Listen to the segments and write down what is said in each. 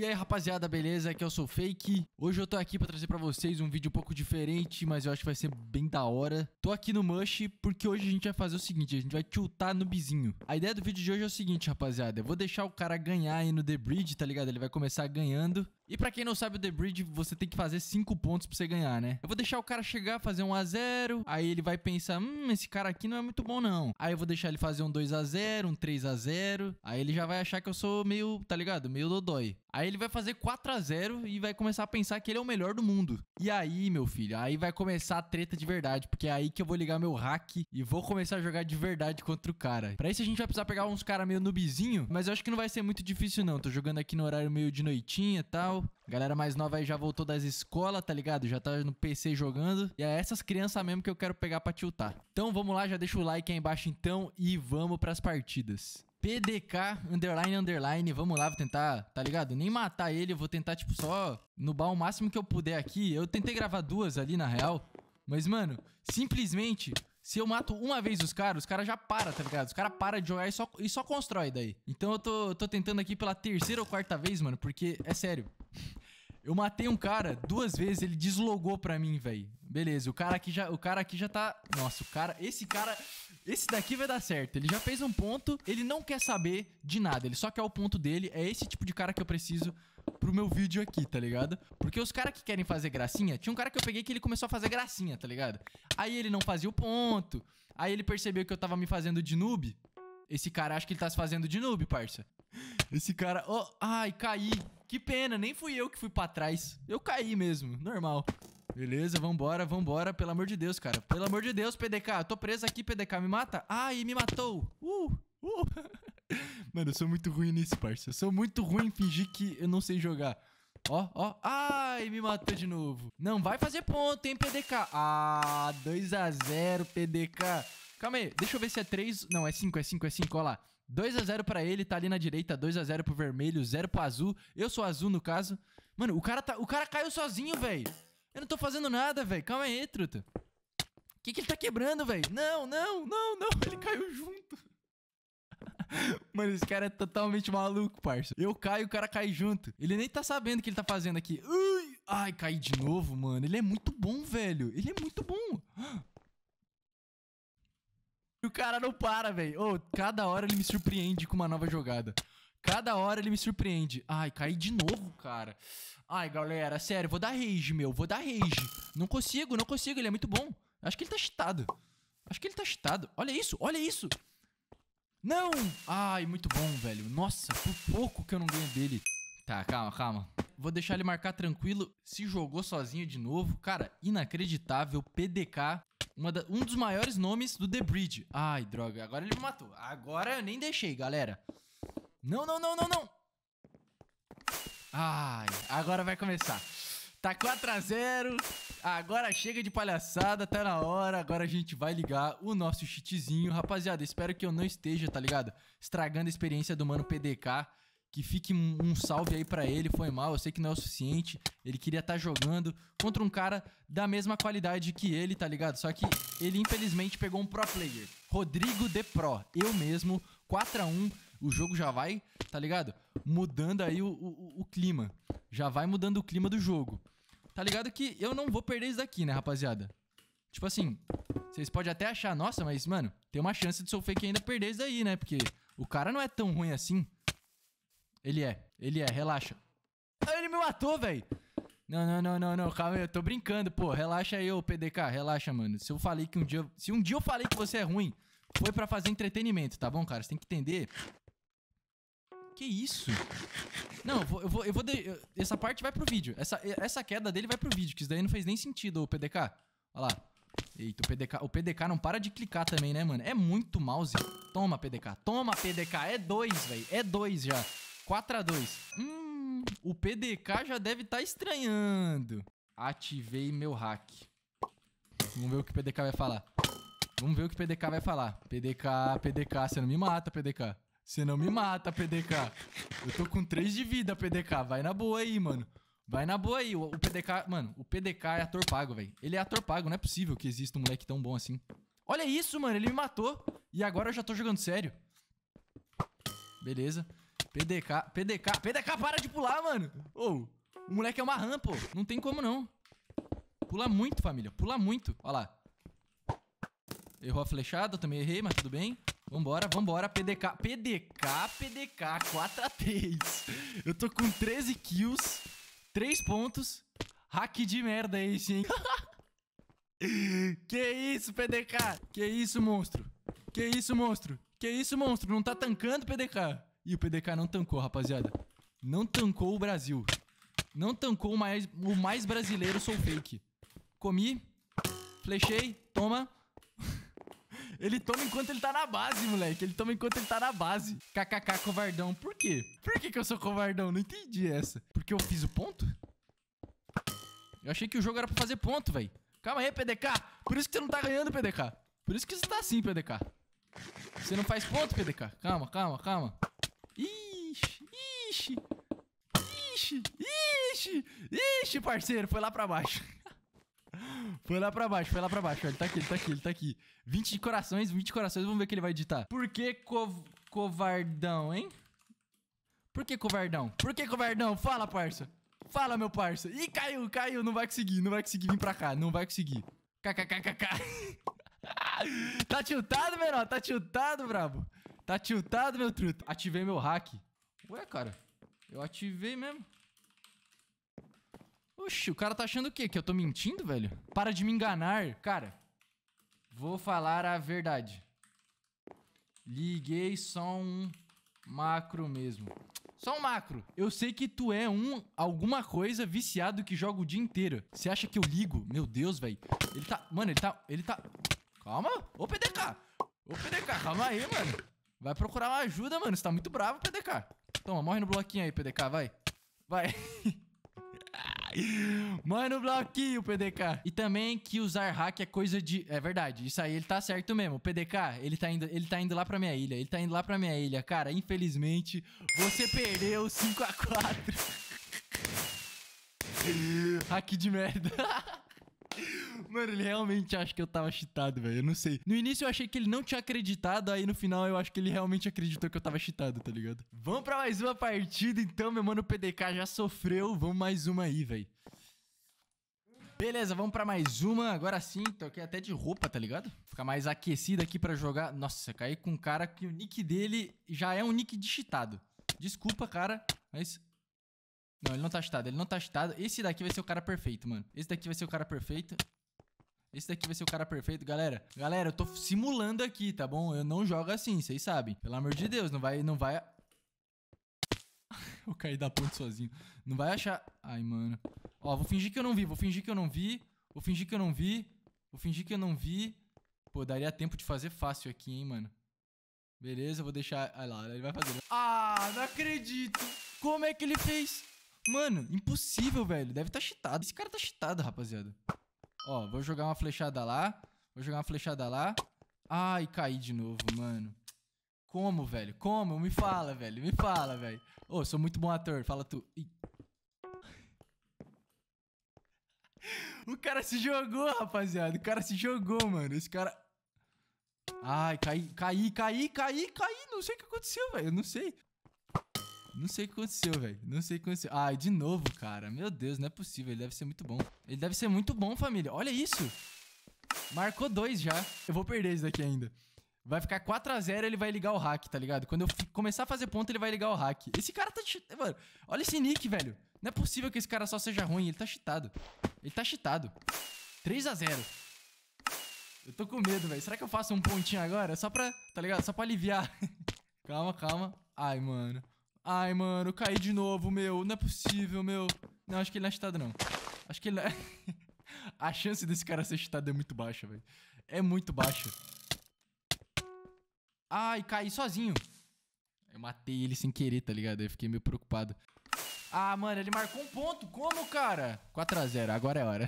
E aí rapaziada, beleza? Aqui eu é sou o Fake Hoje eu tô aqui pra trazer pra vocês um vídeo um pouco diferente Mas eu acho que vai ser bem da hora Tô aqui no Mush porque hoje a gente vai fazer o seguinte A gente vai tiltar no bizinho A ideia do vídeo de hoje é o seguinte, rapaziada Eu vou deixar o cara ganhar aí no The Bridge, tá ligado? Ele vai começar ganhando e pra quem não sabe o The Bridge, você tem que fazer 5 pontos pra você ganhar, né? Eu vou deixar o cara chegar, fazer um a 0 aí ele vai pensar, hum, esse cara aqui não é muito bom não. Aí eu vou deixar ele fazer um 2 a 0 um 3 a 0 aí ele já vai achar que eu sou meio, tá ligado? Meio dodói. Aí ele vai fazer 4 a 0 e vai começar a pensar que ele é o melhor do mundo. E aí, meu filho, aí vai começar a treta de verdade, porque é aí que eu vou ligar meu hack e vou começar a jogar de verdade contra o cara. Para isso a gente vai precisar pegar uns cara meio noobzinho, mas eu acho que não vai ser muito difícil não. Tô jogando aqui no horário meio de noitinha e tal legal. Galera mais nova aí já voltou das escolas, tá ligado? Já tá no PC jogando. E é essas crianças mesmo que eu quero pegar pra tiltar. Então vamos lá, já deixa o like aí embaixo então e vamos pras partidas. PDK, underline, underline, vamos lá, vou tentar, tá ligado? Nem matar ele, eu vou tentar, tipo, só nubar o máximo que eu puder aqui. Eu tentei gravar duas ali, na real. Mas, mano, simplesmente, se eu mato uma vez os caras, os caras já param, tá ligado? Os caras param de jogar e só, e só constrói daí. Então eu tô, tô tentando aqui pela terceira ou quarta vez, mano, porque, é sério, eu matei um cara duas vezes, ele deslogou pra mim, velho. Beleza, o cara aqui já, o cara aqui já tá, nossa, o cara, esse cara, esse daqui vai dar certo. Ele já fez um ponto, ele não quer saber de nada, ele só quer o ponto dele. É esse tipo de cara que eu preciso pro meu vídeo aqui, tá ligado? Porque os caras que querem fazer gracinha, tinha um cara que eu peguei que ele começou a fazer gracinha, tá ligado? Aí ele não fazia o ponto. Aí ele percebeu que eu tava me fazendo de noob. Esse cara acha que ele tá se fazendo de noob, parça. Esse cara... Oh, ai, caí. Que pena, nem fui eu que fui pra trás. Eu caí mesmo, normal. Beleza, vambora, vambora, pelo amor de Deus, cara. Pelo amor de Deus, PDK. Eu tô preso aqui, PDK. Me mata. Ai, me matou. Uh, uh. Mano, eu sou muito ruim nisso, parça. Eu sou muito ruim em fingir que eu não sei jogar. Ó, ó. Ai, me matou de novo. Não vai fazer ponto, hein, PDK. Ah, 2x0, PDK. Calma aí, deixa eu ver se é 3... Não, é 5, é 5, é 5, ó lá. 2 a 0 para ele, tá ali na direita, 2 a 0 pro vermelho, 0 pro azul. Eu sou azul no caso. Mano, o cara tá, o cara caiu sozinho, velho. Eu não tô fazendo nada, velho. Calma aí, truta. O que que ele tá quebrando, velho? Não, não, não, não, ele caiu junto. Mano, esse cara é totalmente maluco, parça. Eu caio, o cara cai junto. Ele nem tá sabendo o que ele tá fazendo aqui. Ui! Ai, caí de novo, mano. Ele é muito bom, velho. Ele é muito bom. E o cara não para, velho. Oh, cada hora ele me surpreende com uma nova jogada. Cada hora ele me surpreende. Ai, caí de novo, cara. Ai, galera, sério, vou dar rage, meu. Vou dar rage. Não consigo, não consigo. Ele é muito bom. Acho que ele tá cheatado. Acho que ele tá cheatado. Olha isso, olha isso. Não! Ai, muito bom, velho. Nossa, por pouco que eu não ganho dele. Tá, calma, calma. Vou deixar ele marcar tranquilo. Se jogou sozinho de novo. Cara, inacreditável. PDK. Da, um dos maiores nomes do The Bridge. Ai, droga. Agora ele me matou. Agora eu nem deixei, galera. Não, não, não, não, não. Ai, agora vai começar. Tá 4x0. Agora chega de palhaçada, tá na hora. Agora a gente vai ligar o nosso cheatzinho. Rapaziada, espero que eu não esteja, tá ligado? Estragando a experiência do mano PDK que fique um salve aí para ele. Foi mal, eu sei que não é o suficiente. Ele queria estar tá jogando contra um cara da mesma qualidade que ele, tá ligado? Só que ele infelizmente pegou um pro player. Rodrigo de Pro, eu mesmo, 4 a 1 o jogo já vai, tá ligado? Mudando aí o, o, o clima. Já vai mudando o clima do jogo. Tá ligado que eu não vou perder isso daqui, né, rapaziada? Tipo assim, vocês podem até achar, nossa, mas, mano, tem uma chance de seu fake ainda perder isso daí, né? Porque o cara não é tão ruim assim. Ele é, ele é, relaxa. Ah, ele me matou, velho. Não, não, não, não, não, calma aí, eu tô brincando, pô. Relaxa aí, ô PDK, relaxa, mano. Se eu falei que um dia. Se um dia eu falei que você é ruim, foi para fazer entretenimento, tá bom, cara? Você tem que entender. Que isso? Não, eu vou. Eu vou, eu vou de... Essa parte vai pro vídeo. Essa, essa queda dele vai pro vídeo, que isso daí não fez nem sentido, ô PDK. Olha lá. Eita, o PDK, o PDK não para de clicar também, né, mano? É muito mouse. Toma, PDK. Toma, PDK. É dois, velho. É dois já. 4x2. Hum, o PDK já deve estar tá estranhando. Ativei meu hack. Vamos ver o que o PDK vai falar. Vamos ver o que o PDK vai falar. PDK, PDK, você não me mata, PDK. Você não me mata, PDK. Eu tô com 3 de vida, PDK. Vai na boa aí, mano. Vai na boa aí. O, o PDK, mano, o PDK é ator pago, velho. Ele é ator pago, não é possível que exista um moleque tão bom assim. Olha isso, mano, ele me matou. E agora eu já tô jogando sério. Beleza. PDK, PDK, PDK, para de pular, mano. Ô, oh, o moleque é uma rampa, pô. Não tem como, não. Pula muito, família. Pula muito. Ó lá. Errou a flechada, eu também errei, mas tudo bem. Vambora, vambora, PDK, PDK, PDK, 4 x 3 Eu tô com 13 kills, 3 pontos, hack de merda esse, hein? que isso, PDK? Que isso, monstro? Que isso, monstro? Que isso, monstro? Não tá tancando, PDK? E o PDK não tancou, rapaziada. Não tancou o Brasil. Não tancou o mais, o mais brasileiro sou fake. Comi, flechei, toma. Ele toma enquanto ele tá na base, moleque. Ele toma enquanto ele tá na base. KKK covardão. Por quê? Por que, que eu sou covardão? Não entendi essa. Porque eu fiz o ponto? Eu achei que o jogo era pra fazer ponto, velho. Calma aí, PDK. Por isso que você não tá ganhando, PDK. Por isso que você tá assim, PDK. Você não faz ponto, PDK. Calma, calma, calma. Ixi, ixi, ixi, ixi, ixi, parceiro, foi lá pra baixo. Foi lá pra baixo, foi lá pra baixo. Ele tá aqui, ele tá aqui, ele tá aqui. 20 de corações, 20 de corações. Vamos ver o que ele vai digitar. Por que co covardão, hein? Por que covardão? Por que covardão? Fala, parça. Fala, meu parça. Ih, caiu, caiu. Não vai conseguir, não vai conseguir vir pra cá. Não vai conseguir. KKKKK. tá tiltado, menor. Tá tiltado, brabo. Tá tiltado, meu truto. Ativei meu hack. Ué, cara. Eu ativei mesmo. Oxi, o cara tá achando o quê? Que eu tô mentindo, velho? Para de me enganar. Cara, vou falar a verdade. Liguei só um macro mesmo. Só um macro. Eu sei que tu é um alguma coisa viciado que joga o dia inteiro. Você acha que eu ligo? Meu Deus, velho. Ele tá... Mano, ele tá... Ele tá... Calma. Ô, PDK. Ô, PDK, calma aí, mano. Vai procurar uma ajuda, mano. Você tá muito bravo, PDK. Toma, morre no bloquinho aí, PDK, vai. Vai. Morre no bloquinho, PDK. E também que usar hack é coisa de. É verdade, isso aí ele tá certo mesmo. O PDK, ele tá indo, ele tá indo lá pra minha ilha. Ele tá indo lá pra minha ilha. Cara, infelizmente, você perdeu 5x4. hack de merda. Mano, ele realmente acha que eu tava cheatado, velho. Eu não sei. No início eu achei que ele não tinha acreditado, aí no final eu acho que ele realmente acreditou que eu tava cheatado, tá ligado? Vamos pra mais uma partida, então, meu mano. O PDK já sofreu. Vamos mais uma aí, velho. Beleza, vamos pra mais uma. Agora sim, toquei até de roupa, tá ligado? Ficar mais aquecido aqui pra jogar. Nossa, caí com um cara que o nick dele já é um nick de cheatado. Desculpa, cara, mas não, ele não tá cheatado, ele não tá cheatado. Esse daqui vai ser o cara perfeito, mano. Esse daqui vai ser o cara perfeito. Esse daqui vai ser o cara perfeito, galera. Galera, eu tô simulando aqui, tá bom? Eu não jogo assim, vocês sabem. Pelo amor de Deus, não vai... Não vai... eu caí da ponte sozinho. Não vai achar... Ai, mano. Ó, vou fingir que eu não vi, vou fingir que eu não vi. Vou fingir que eu não vi. Vou fingir que eu não vi. Pô, daria tempo de fazer fácil aqui, hein, mano. Beleza, vou deixar... Ai lá, ele vai fazer. Ah, não acredito! Como é que ele fez? Mano, impossível, velho. Deve estar tá cheatado. Esse cara tá cheatado, rapaziada. Ó, vou jogar uma flechada lá. Vou jogar uma flechada lá. Ai, caí de novo, mano. Como, velho? Como? Me fala, velho. Me fala, velho. Ô, oh, sou muito bom ator. Fala tu. Ih. O cara se jogou, rapaziada. O cara se jogou, mano. Esse cara. Ai, caí, caí, caí, caí, caí. Não sei o que aconteceu, velho. Eu não sei. Não sei o que aconteceu, velho. Não sei o que aconteceu. Ai, ah, de novo, cara. Meu Deus, não é possível. Ele deve ser muito bom. Ele deve ser muito bom, família. Olha isso. Marcou dois já. Eu vou perder isso daqui ainda. Vai ficar 4x0, ele vai ligar o hack, tá ligado? Quando eu começar a fazer ponto, ele vai ligar o hack. Esse cara tá... Mano, olha esse nick, velho. Não é possível que esse cara só seja ruim. Ele tá cheatado. Ele tá cheatado. 3x0. Eu tô com medo, velho. Será que eu faço um pontinho agora? Só pra... Tá ligado? Só pra aliviar. calma, calma. Ai, mano. Ai, mano, caí de novo, meu. Não é possível, meu. Não, acho que ele não é cheatado, não. Acho que ele não é... A chance desse cara ser cheatado é muito baixa, velho. É muito baixa. Ai, caí sozinho. Eu matei ele sem querer, tá ligado? Eu fiquei meio preocupado. Ah, mano, ele marcou um ponto. Como, cara? 4x0, agora é hora.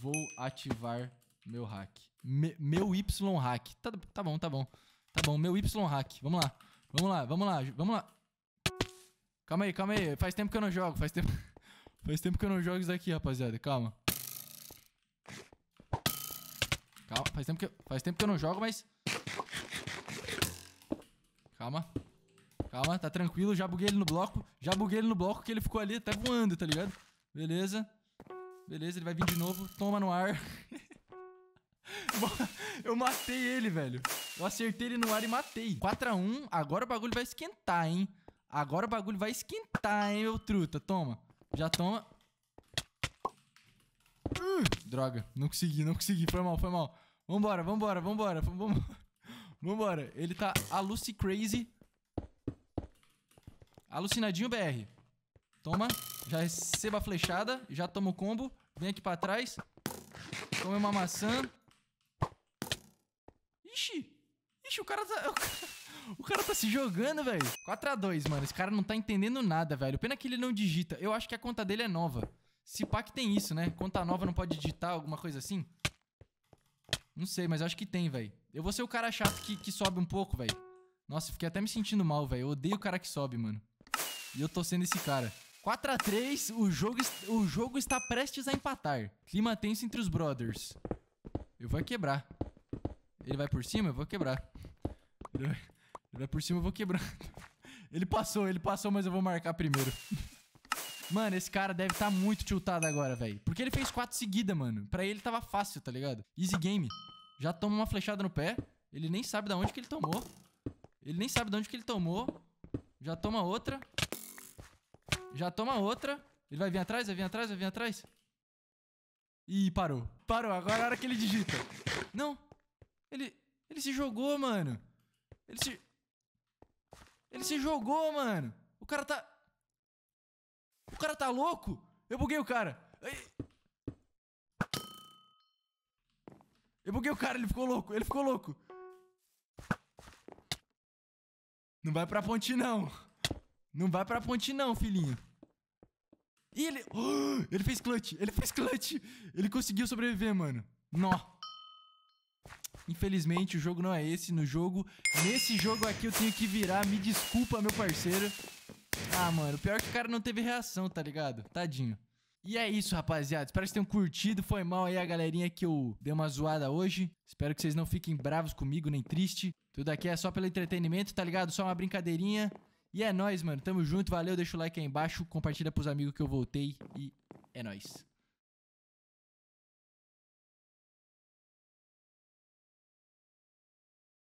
Vou ativar meu hack. Me, meu Y hack. Tá, tá bom, tá bom. Tá bom, meu Y hack. Vamos lá. Vamos lá, vamos lá, vamos lá. Calma aí, calma aí. Faz tempo que eu não jogo. Faz tempo, faz tempo que eu não jogo isso daqui, rapaziada. Calma. Calma. Faz tempo que, eu... faz tempo que eu não jogo, mas... Calma. Calma, tá tranquilo. Já buguei ele no bloco. Já buguei ele no bloco que ele ficou ali até voando, tá ligado? Beleza. Beleza, ele vai vir de novo. Toma no ar. eu matei ele, velho. Eu acertei ele no ar e matei. 4x1. Agora o bagulho vai esquentar, hein? Agora o bagulho vai esquentar, hein, meu truta. Toma. Já toma. Uh, droga, não consegui, não consegui. Foi mal, foi mal. Vambora, vambora, vambora, vambora. Vambora. Ele tá aluci crazy. Alucinadinho BR. Toma. Já receba a flechada. Já toma o combo. Vem aqui pra trás. Come uma maçã. Ixi. Ixi, o cara tá... O cara tá se jogando, velho. 4x2, mano. Esse cara não tá entendendo nada, velho. Pena que ele não digita. Eu acho que a conta dele é nova. Se pá que tem isso, né? Conta nova não pode digitar, alguma coisa assim. Não sei, mas acho que tem, velho. Eu vou ser o cara chato que, que sobe um pouco, velho. Nossa, fiquei até me sentindo mal, velho. Eu odeio o cara que sobe, mano. E eu tô sendo esse cara. 4x3, o jogo, o jogo está prestes a empatar. Clima tenso entre os brothers. Eu vou quebrar. Ele vai por cima, eu vou quebrar. Ele vai por cima, eu vou quebrando. Ele passou, ele passou, mas eu vou marcar primeiro. Mano, esse cara deve estar tá muito tiltado agora, velho. Porque ele fez quatro seguidas, mano. Pra ele tava fácil, tá ligado? Easy game. Já toma uma flechada no pé. Ele nem sabe de onde que ele tomou. Ele nem sabe de onde que ele tomou. Já toma outra. Já toma outra. Ele vai vir atrás, vai vir atrás, vai vir atrás. Ih, parou. Parou, agora é a hora que ele digita. Não. Ele, ele se jogou, mano. Ele se... Ele se jogou, mano. O cara tá. O cara tá louco? Eu buguei o cara. Eu buguei o cara, ele ficou louco, ele ficou louco. Não vai pra ponte, não. Não vai pra ponte, não, filhinho. Ih, ele. Oh, ele fez clutch, ele fez clutch. Ele conseguiu sobreviver, mano. Nó. Infelizmente, o jogo não é esse. No jogo, nesse jogo aqui eu tenho que virar. Me desculpa, meu parceiro. Ah, mano, pior que o cara não teve reação, tá ligado? Tadinho. E é isso, rapaziada. Espero que vocês tenham curtido. Foi mal aí a galerinha que eu dei uma zoada hoje. Espero que vocês não fiquem bravos comigo, nem triste. Tudo aqui é só pelo entretenimento, tá ligado? Só uma brincadeirinha. E é nóis, mano. Tamo junto. Valeu. Deixa o like aí embaixo. Compartilha pros amigos que eu voltei. E é nóis.